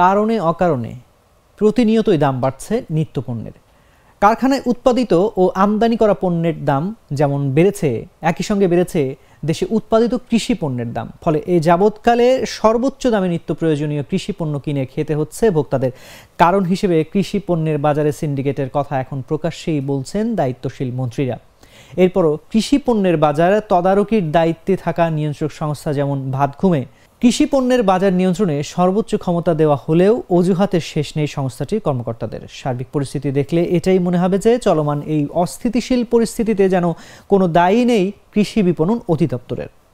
কারণে অকারণে প্রতিনিয়তই দাম বাড়ছে নিত্যপণ্যের কারখানায় উৎপাদিত ও আমদানি করা পণ্যের দাম যেমন বেড়েছে একই সঙ্গে বেড়েছে দেশে উৎপাদিত কৃষি পণ্যের দাম ফলে এই যাবৎকালে সর্বোচ্চ দামে নিত্য প্রয়োজনীয় কৃষি পণ্য কিনে খেতে হচ্ছে ভোক্তাদের কারণ হিসেবে কৃষি পণ্যের বাজারে সিন্ডিকেটের কথা এখন প্রকাশ্যেই বলছেন দায়িত্বশীল মন্ত্রীরা এরপরও কৃষি পণ্যের বাজার তদারকির দায়িত্বে থাকা নিয়ন্ত্রক সংস্থা যেমন ভাতঘুমে কৃষি পণ্যের বাজার নিয়ন্ত্রণে সর্বোচ্চ ক্ষমতা দেওয়া হলেও অজুহাতের শেষ নেই সংস্থাটির কর্মকর্তাদের সার্বিক পরিস্থিতি দেখলে এটাই মনে হবে যে চলমান এই অস্থিতিশীল পরিস্থিতিতে যেন কোনো দায়ী নেই কৃষি বিপণন অধিদপ্তরের